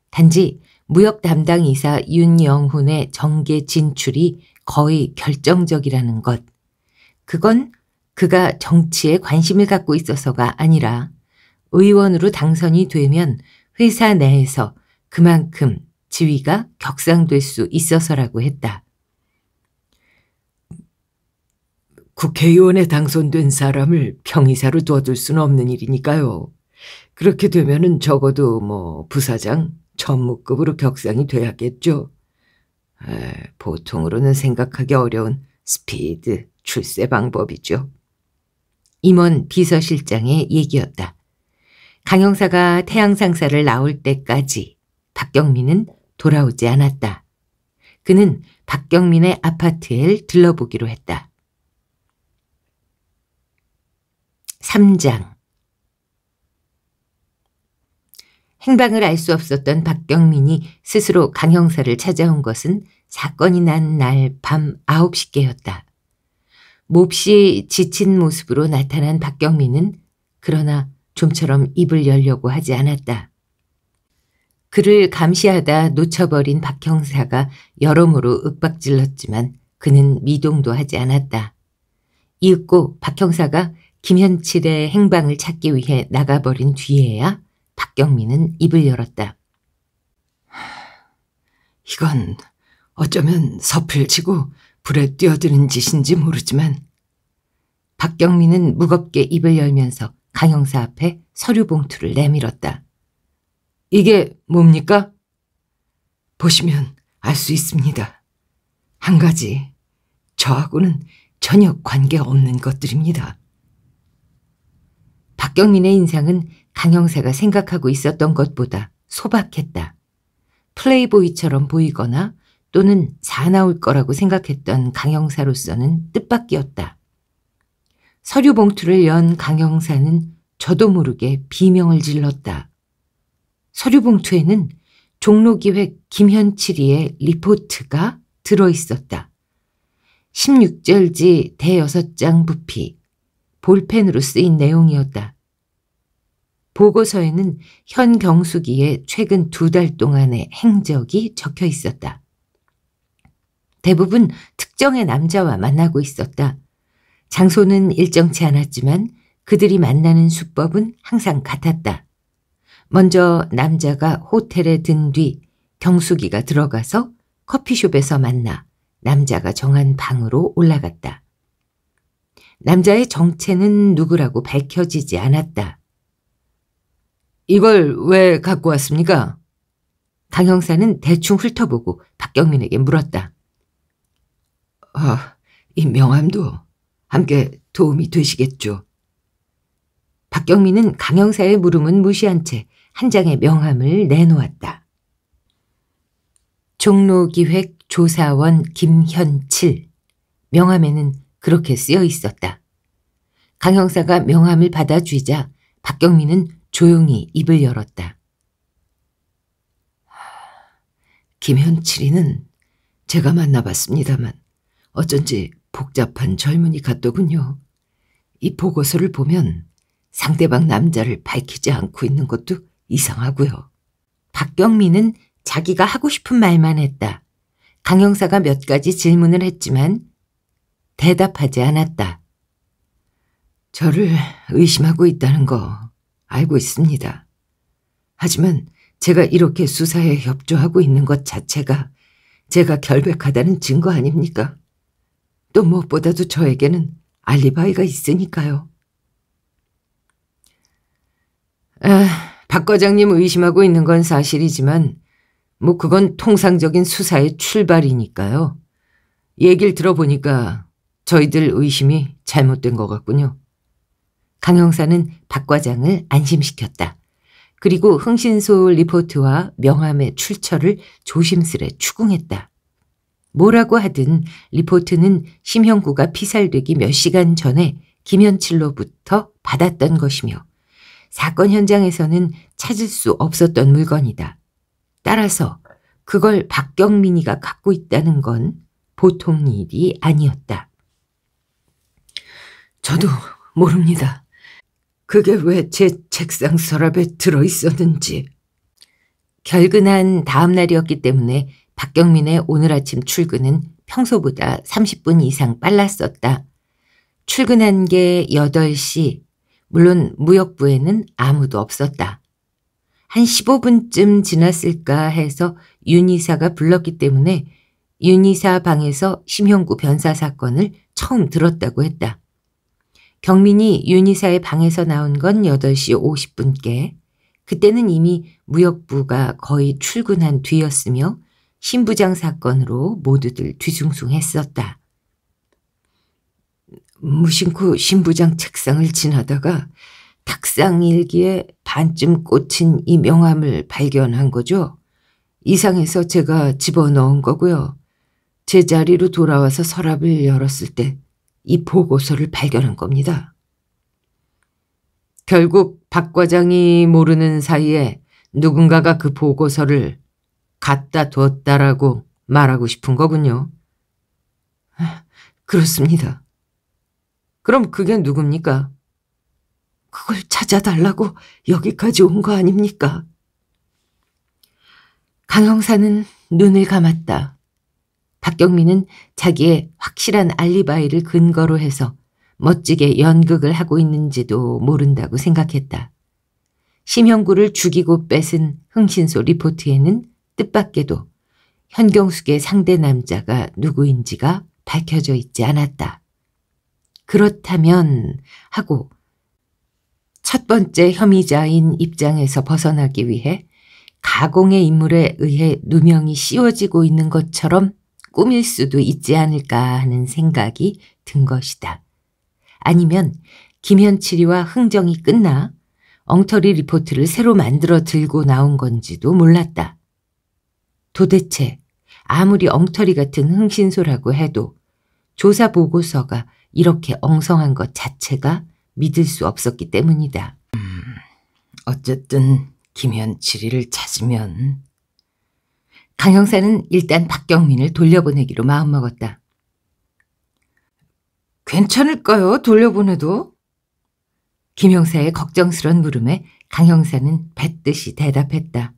단지 무역 담당 이사 윤영훈의 정계 진출이 거의 결정적이라는 것. 그건 그가 정치에 관심을 갖고 있어서가 아니라 의원으로 당선이 되면 회사 내에서 그만큼 지위가 격상될 수 있어서라고 했다. 국회의원에 당선된 사람을 평의사로 둬둘 수는 없는 일이니까요. 그렇게 되면은 적어도 뭐 부사장, 전무급으로 격상이 돼야겠죠. 에, 보통으로는 생각하기 어려운 스피드 출세 방법이죠. 임원 비서실장의 얘기였다. 강 형사가 태양상사를 나올 때까지 박경민은 돌아오지 않았다. 그는 박경민의 아파트에 들러보기로 했다. 3장 행방을 알 수 없었던 박경민이 스스로 강형사를 찾아온 것은 사건이 난 날 밤 9시께였다. 몹시 지친 모습으로 나타난 박경민은 그러나 좀처럼 입을 열려고 하지 않았다. 그를 감시하다 놓쳐버린 박 형사가 여러모로 윽박질렀지만 그는 미동도 하지 않았다. 이윽고 박 형사가 김현칠의 행방을 찾기 위해 나가버린 뒤에야 박경민은 입을 열었다. 이건 어쩌면 서플치고 불에 뛰어드는 짓인지 모르지만 박경민은 무겁게 입을 열면서 강형사 앞에 서류 봉투를 내밀었다. 이게 뭡니까? 보시면 알 수 있습니다. 한 가지, 저하고는 전혀 관계없는 것들입니다. 박경민의 인상은 강형사가 생각하고 있었던 것보다 소박했다. 플레이보이처럼 보이거나 또는 사나울 거라고 생각했던 강형사로서는 뜻밖이었다. 서류 봉투를 연 강형사는 저도 모르게 비명을 질렀다. 서류 봉투에는 종로기획 김현칠이의 리포트가 들어있었다. 16절지 대여섯 장 부피, 볼펜으로 쓰인 내용이었다. 보고서에는 현경숙이의 최근 두 달 동안의 행적이 적혀 있었다. 대부분 특정의 남자와 만나고 있었다. 장소는 일정치 않았지만 그들이 만나는 수법은 항상 같았다. 먼저 남자가 호텔에 든 뒤 경숙이가 들어가서 커피숍에서 만나 남자가 정한 방으로 올라갔다. 남자의 정체는 누구라고 밝혀지지 않았다. 이걸 왜 갖고 왔습니까? 강 형사는 대충 훑어보고 박경민에게 물었다. 아, 이 명함도 함께 도움이 되시겠죠. 박경민은 강 형사의 물음은 무시한 채 한 장의 명함을 내놓았다. 종로기획 조사원 김현칠. 명함에는 그렇게 쓰여 있었다. 강 형사가 명함을 받아주자 박경민은 조용히 입을 열었다. 김현칠이는 제가 만나봤습니다만 어쩐지 복잡한 젊은이 같더군요. 이 보고서를 보면 상대방 남자를 밝히지 않고 있는 것도 이상하고요. 박경민은 자기가 하고 싶은 말만 했다. 강형사가 몇 가지 질문을 했지만 대답하지 않았다. 저를 의심하고 있다는 거 알고 있습니다. 하지만 제가 이렇게 수사에 협조하고 있는 것 자체가 제가 결백하다는 증거 아닙니까? 또 무엇보다도 저에게는 알리바이가 있으니까요. 아, 박 과장님 의심하고 있는 건 사실이지만 뭐 그건 통상적인 수사의 출발이니까요. 얘기를 들어보니까 저희들 의심이 잘못된 것 같군요. 강 형사는 박 과장을 안심시켰다. 그리고 흥신소울 리포트와 명함의 출처를 조심스레 추궁했다. 뭐라고 하든 리포트는 심형구가 피살되기 몇 시간 전에 김현칠로부터 받았던 것이며 사건 현장에서는 찾을 수 없었던 물건이다. 따라서 그걸 박경민이가 갖고 있다는 건 보통 일이 아니었다. 저도 모릅니다. 그게 왜 제 책상 서랍에 들어 있었는지. 결근한 다음 날이었기 때문에 박경민의 오늘 아침 출근은 평소보다 30분 이상 빨랐었다. 출근한 게 8시. 물론 무역부에는 아무도 없었다. 한 15분쯤 지났을까 해서 윤이사가 불렀기 때문에 윤이사 방에서 심형구 변사 사건을 처음 들었다고 했다. 경민이 윤희사의 방에서 나온 건 8시 50분께 그때는 이미 무역부가 거의 출근한 뒤였으며 신부장 사건으로 모두들 뒤숭숭했었다. 무심코 신부장 책상을 지나다가 탁상 일기에 반쯤 꽂힌 이 명함을 발견한 거죠. 이상해서 제가 집어넣은 거고요. 제 자리로 돌아와서 서랍을 열었을 때이 보고서를 발견한 겁니다. 결국 박 과장이 모르는 사이에 누군가가 그 보고서를 갖다 뒀다라고 말하고 싶은 거군요. 아, 그렇습니다. 그럼 그게 누굽니까? 그걸 찾아달라고 여기까지 온 거 아닙니까? 강형사는 눈을 감았다. 박경민은 자기의 확실한 알리바이를 근거로 해서 멋지게 연극을 하고 있는지도 모른다고 생각했다. 심형구를 죽이고 뺏은 흥신소 리포트에는 뜻밖에도 현경숙의 상대 남자가 누구인지가 밝혀져 있지 않았다. 그렇다면 하고 첫 번째 혐의자인 입장에서 벗어나기 위해 가공의 인물에 의해 누명이 씌워지고 있는 것처럼 꿈일 수도 있지 않을까 하는 생각이 든 것이다. 아니면 김현칠이와 흥정이 끝나 엉터리 리포트를 새로 만들어 들고 나온 건지도 몰랐다. 도대체 아무리 엉터리 같은 흥신소라고 해도 조사 보고서가 이렇게 엉성한 것 자체가 믿을 수 없었기 때문이다. 음, 어쨌든 김현칠이를 찾으면 강 형사는 일단 박경민을 돌려보내기로 마음먹었다. 괜찮을까요? 돌려보내도? 김 형사의 걱정스런 물음에 강 형사는 뱉듯이 대답했다.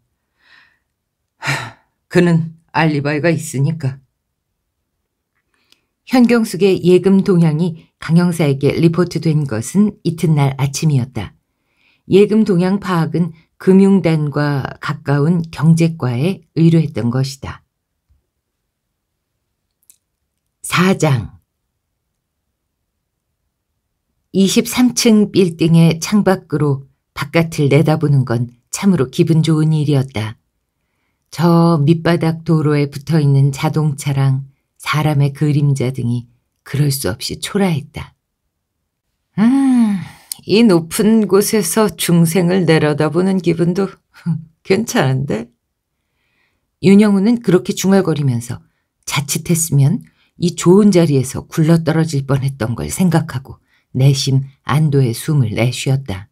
그는 알리바이가 있으니까. 현경숙의 예금 동향이 강 형사에게 리포트된 것은 이튿날 아침이었다. 예금 동향 파악은 금융단과 가까운 경제과에 의뢰했던 것이다. 4장 23층 빌딩의 창밖으로 바깥을 내다보는 건 참으로 기분 좋은 일이었다. 저 밑바닥 도로에 붙어 있는 자동차랑 사람의 그림자 등이 그럴 수 없이 초라했다. 음, 이 높은 곳에서 중생을 내려다보는 기분도 *laughs* 괜찮은데? 윤영우는 그렇게 중얼거리면서 자칫했으면 이 좋은 자리에서 굴러떨어질 뻔했던 걸 생각하고 내심 안도의 숨을 내쉬었다.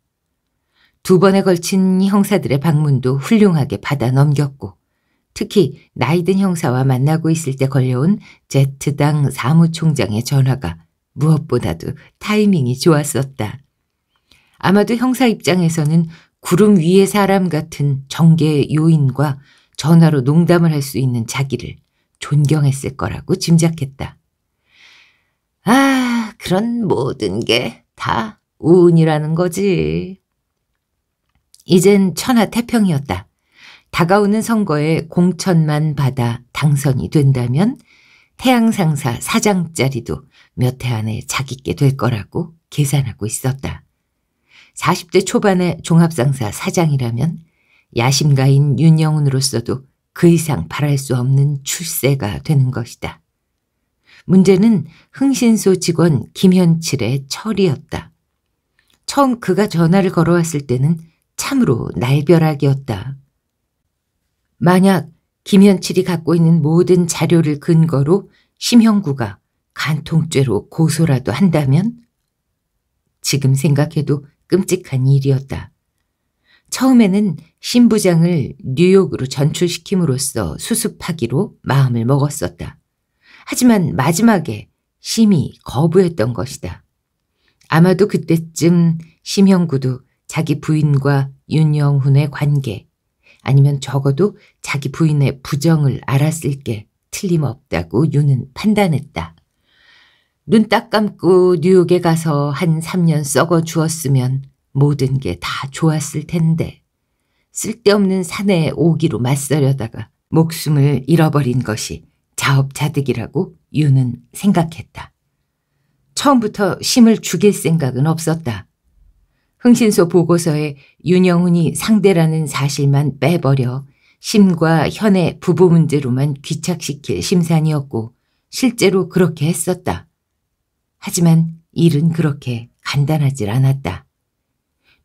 두 번에 걸친 형사들의 방문도 훌륭하게 받아 넘겼고 특히 나이든 형사와 만나고 있을 때 걸려온 제트당 사무총장의 전화가 무엇보다도 타이밍이 좋았었다. 아마도 형사 입장에서는 구름 위의 사람 같은 정계의 요인과 전화로 농담을 할 수 있는 자기를 존경했을 거라고 짐작했다. 아, 그런 모든 게 다 운이라는 거지. 이젠 천하 태평이었다. 다가오는 선거에 공천만 받아 당선이 된다면 태양상사 사장자리도몇 해 안에 자기께 될 거라고 계산하고 있었다. 40대 초반의 종합상사 사장이라면 야심가인 윤영훈으로서도 그 이상 바랄 수 없는 출세가 되는 것이다. 문제는 흥신소 직원 김현칠의 철이었다. 처음 그가 전화를 걸어왔을 때는 참으로 날벼락이었다. 만약 김현칠이 갖고 있는 모든 자료를 근거로 심형구가 간통죄로 고소라도 한다면 지금 생각해도 끔찍한 일이었다. 처음에는 신부장을 뉴욕으로 전출시킴으로써 수습하기로 마음을 먹었었다. 하지만 마지막에 심히 거부했던 것이다. 아마도 그때쯤 심형구도 자기 부인과 윤영훈의 관계 아니면 적어도 자기 부인의 부정을 알았을 게 틀림없다고 윤은 판단했다. 눈딱 감고 뉴욕에 가서 한 3년 썩어 주었으면 모든 게 다 좋았을 텐데 쓸데없는 사내의 오기로 맞서려다가 목숨을 잃어버린 것이 자업자득이라고 유는 생각했다. 처음부터 심을 죽일 생각은 없었다. 흥신소 보고서에 윤영훈이 상대라는 사실만 빼버려 심과 현의 부부 문제로만 귀착시킬 심산이었고 실제로 그렇게 했었다. 하지만 일은 그렇게 간단하질 않았다.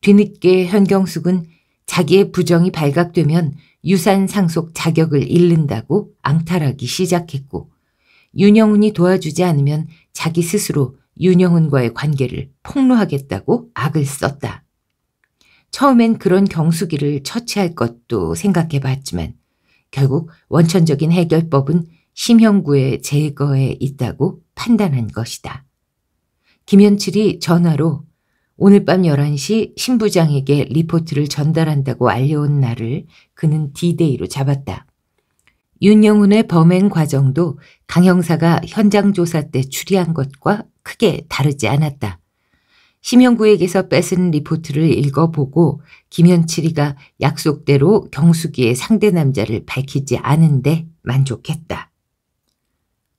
뒤늦게 현경숙은 자기의 부정이 발각되면 유산 상속 자격을 잃는다고 앙탈하기 시작했고 윤영훈이 도와주지 않으면 자기 스스로 윤영훈과의 관계를 폭로하겠다고 악을 썼다. 처음엔 그런 경수기를 처치할 것도 생각해 봤지만 결국 원천적인 해결법은 심형구의 제거에 있다고 판단한 것이다. 김현철이 전화로 오늘 밤 11시 신부장에게 리포트를 전달한다고 알려온 날을 그는 디데이로 잡았다. 윤영훈의 범행 과정도 강 형사가 현장 조사 때 추리한 것과 크게 다르지 않았다. 심영구에게서 뺏은 리포트를 읽어보고 김현칠이가 약속대로 경숙이의 상대 남자를 밝히지 않은데 만족했다.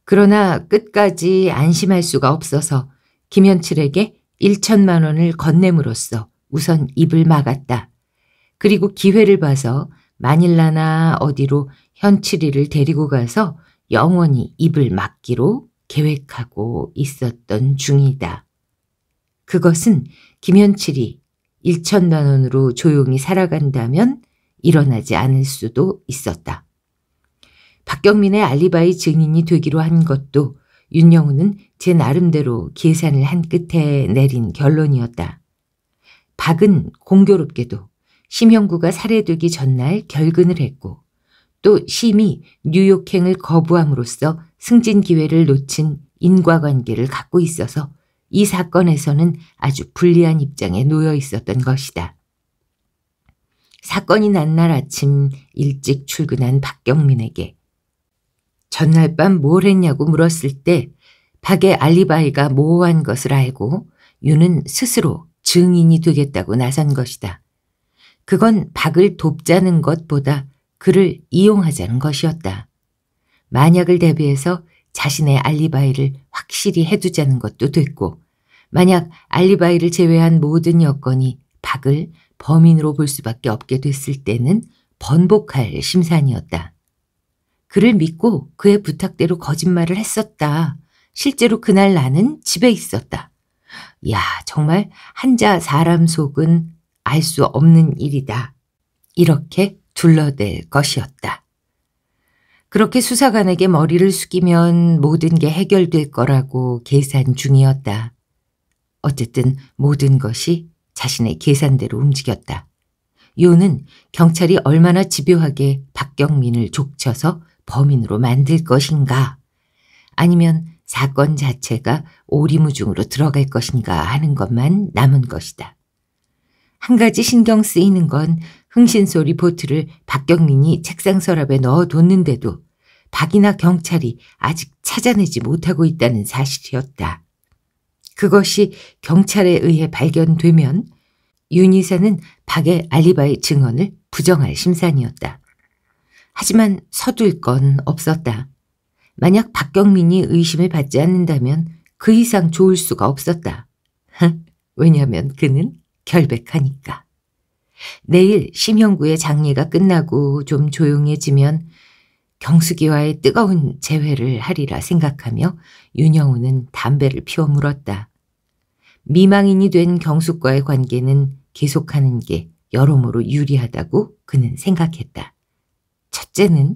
그러나 끝까지 안심할 수가 없어서 김현칠에게 1천만 원을 건넴으로써 우선 입을 막았다. 그리고 기회를 봐서 마닐라나 어디로 현칠이를 데리고 가서 영원히 입을 막기로 계획하고 있었던 중이다. 그것은 김현칠이 1천만 원으로 조용히 살아간다면 일어나지 않을 수도 있었다. 박경민의 알리바이 증인이 되기로 한 것도 윤영우는 제 나름대로 계산을 한 끝에 내린 결론이었다. 박은 공교롭게도 심형구가 살해되기 전날 결근을 했고 또 심이 뉴욕행을 거부함으로써 승진 기회를 놓친 인과관계를 갖고 있어서 이 사건에서는 아주 불리한 입장에 놓여 있었던 것이다. 사건이 난 날 아침 일찍 출근한 박경민에게 전날 밤 뭘 했냐고 물었을 때 박의 알리바이가 모호한 것을 알고 윤은 스스로 증인이 되겠다고 나선 것이다. 그건 박을 돕자는 것보다 그를 이용하자는 것이었다. 만약을 대비해서 자신의 알리바이를 확실히 해두자는 것도 됐고 만약 알리바이를 제외한 모든 여건이 박을 범인으로 볼 수밖에 없게 됐을 때는 번복할 심산이었다. 그를 믿고 그의 부탁대로 거짓말을 했었다. 실제로 그날 나는 집에 있었다. 야, 정말 한자 사람 속은 알 수 없는 일이다. 이렇게 둘러댈 것이었다. 그렇게 수사관에게 머리를 숙이면 모든 게 해결될 거라고 계산 중이었다. 어쨌든 모든 것이 자신의 계산대로 움직였다. 요는 경찰이 얼마나 집요하게 박경민을 족쳐서 범인으로 만들 것인가 아니면 사건 자체가 오리무중으로 들어갈 것인가 하는 것만 남은 것이다. 한 가지 신경 쓰이는 건 흥신소 리포트를 박경민이 책상 서랍에 넣어뒀는데도 박이나 경찰이 아직 찾아내지 못하고 있다는 사실이었다. 그것이 경찰에 의해 발견되면 윤희사는 박의 알리바이 증언을 부정할 심산이었다. 하지만 서둘 건 없었다. 만약 박경민이 의심을 받지 않는다면 그 이상 좋을 수가 없었다. *laughs* 왜냐하면 그는 결백하니까. 내일 심형구의 장례가 끝나고 좀 조용해지면 경숙이와의 뜨거운 재회를 하리라 생각하며 윤영우는 담배를 피워 물었다. 미망인이 된 경숙과의 관계는 계속하는 게 여러모로 유리하다고 그는 생각했다. 첫째는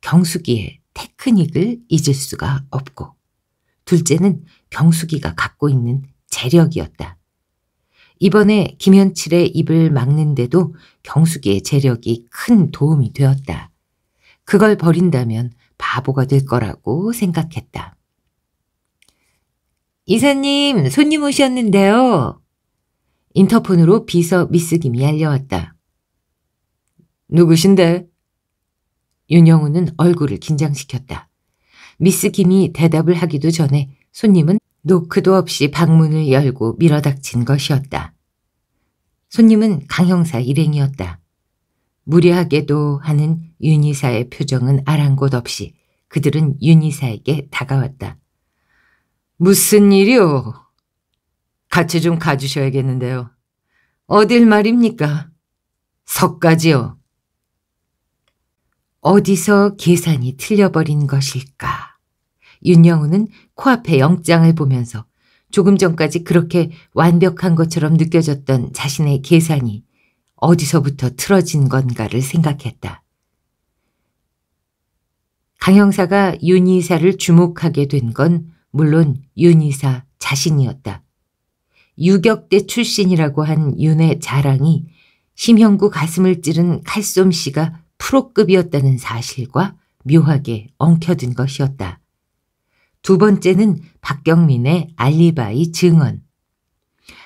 경숙이의 테크닉을 잊을 수가 없고 둘째는 경숙이가 갖고 있는 재력이었다. 이번에 김현칠의 입을 막는데도 경숙이의 재력이 큰 도움이 되었다. 그걸 버린다면 바보가 될 거라고 생각했다. 이사님, 손님 오셨는데요. 인터폰으로 비서 미스 김이 알려왔다. 누구신데? 윤영우는 얼굴을 긴장시켰다. 미스 김이 대답을 하기도 전에 손님은 노크도 없이 방문을 열고 밀어닥친 것이었다. 손님은 강형사 일행이었다. 무례하게도 하는 윤희사의 표정은 아랑곳 없이 그들은 윤희사에게 다가왔다. 무슨 일이오? 같이 좀 가주셔야겠는데요. 어딜 말입니까? 석가지요. 어디서 계산이 틀려버린 것일까? 윤영우는 코앞에 영장을 보면서 조금 전까지 그렇게 완벽한 것처럼 느껴졌던 자신의 계산이 어디서부터 틀어진 건가를 생각했다. 강형사가 윤이사를 주목하게 된 건 물론 윤이사 자신이었다. 유격대 출신이라고 한 윤의 자랑이 심형구 가슴을 찌른 칼솜씨가 프로급이었다는 사실과 묘하게 엉켜든 것이었다. 두 번째는 박경민의 알리바이 증언.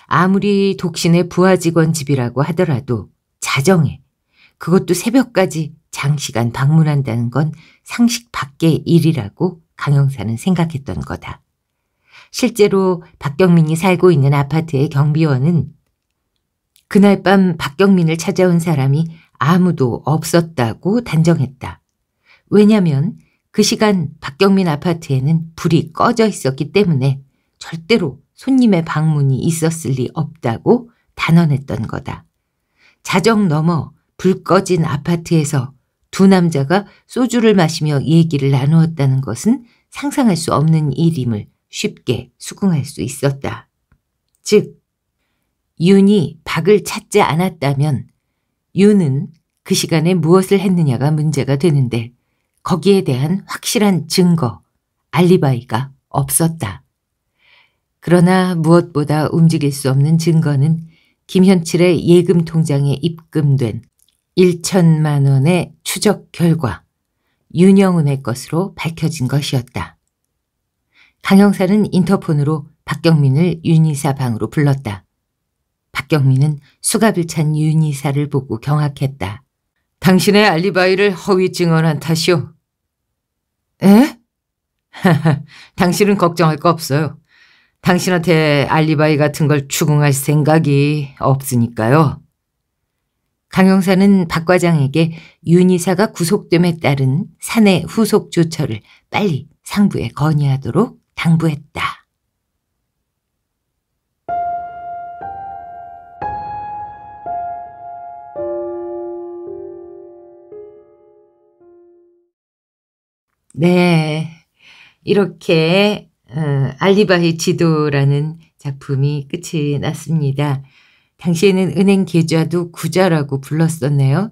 아무리 독신의 부하 직원 집이라고 하더라도 자정에 그것도 새벽까지 장시간 방문한다는 건 상식 밖의 일이라고 강영사는 생각했던 거다. 실제로 박경민이 살고 있는 아파트의 경비원은 그날 밤 박경민을 찾아온 사람이 아무도 없었다고 단정했다. 왜냐면 그 시간 박경민 아파트에는 불이 꺼져 있었기 때문에 절대로 손님의 방문이 있었을 리 없다고 단언했던 거다. 자정 넘어 불 꺼진 아파트에서 두 남자가 소주를 마시며 얘기를 나누었다는 것은 상상할 수 없는 일임을 쉽게 수긍할 수 있었다. 즉, 윤이 박을 찾지 않았다면 유는 그 시간에 무엇을 했느냐가 문제가 되는데 거기에 대한 확실한 증거, 알리바이가 없었다. 그러나 무엇보다 움직일 수 없는 증거는 김현칠의 예금 통장에 입금된 1천만 원의 추적 결과 윤영훈의 것으로 밝혀진 것이었다. 강형사는 인터폰으로 박경민을 윤이사 방으로 불렀다. 박경민은 수갑을 찬 윤이사를 보고 경악했다. 당신의 알리바이를 허위 증언한 탓이오 에? *laughs* 당신은 걱정할 거 없어요. 당신한테 알리바이 같은 걸 추궁할 생각이 없으니까요. 강용사는박 과장에게 윤이사가 구속됨에 따른 사내 후속 조처를 빨리 상부에 건의하도록 당부했다. 네. 이렇게 어, 알리바이 지도라는 작품이 끝이 났습니다. 당시에는 은행 계좌도 구자라고 불렀었네요.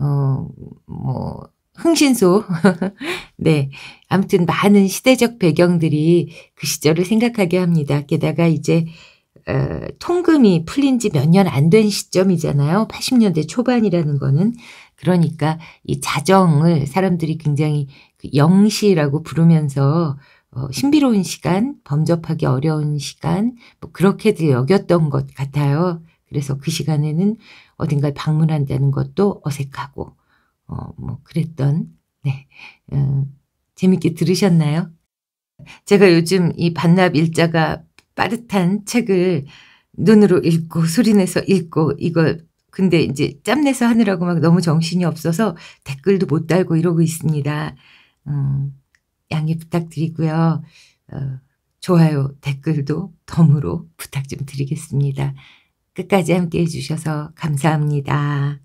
어, 뭐, 흥신소. *laughs* 네. 아무튼 많은 시대적 배경들이 그 시절을 생각하게 합니다. 게다가 이제, 어, 통금이 풀린 지 몇 년 안 된 시점이잖아요. 80년대 초반이라는 거는. 그러니까 이 자정을 사람들이 굉장히 영시라고 부르면서 어, 신비로운 시간, 범접하기 어려운 시간, 뭐 그렇게들 여겼던 것 같아요. 그래서 그 시간에는 어딘가 방문한다는 것도 어색하고, 어, 뭐 그랬던, 네. 음, 재밌게 들으셨나요? 제가 요즘 이 반납 일자가 빠듯한 책을 눈으로 읽고 소리내서 읽고 이걸 근데 이제 짬내서 하느라고 막 너무 정신이 없어서 댓글도 못 달고 이러고 있습니다. 어, 양해 부탁드리고요. 어, 좋아요, 댓글도 덤으로 부탁 좀 드리겠습니다. 끝까지 함께 해주셔서 감사합니다.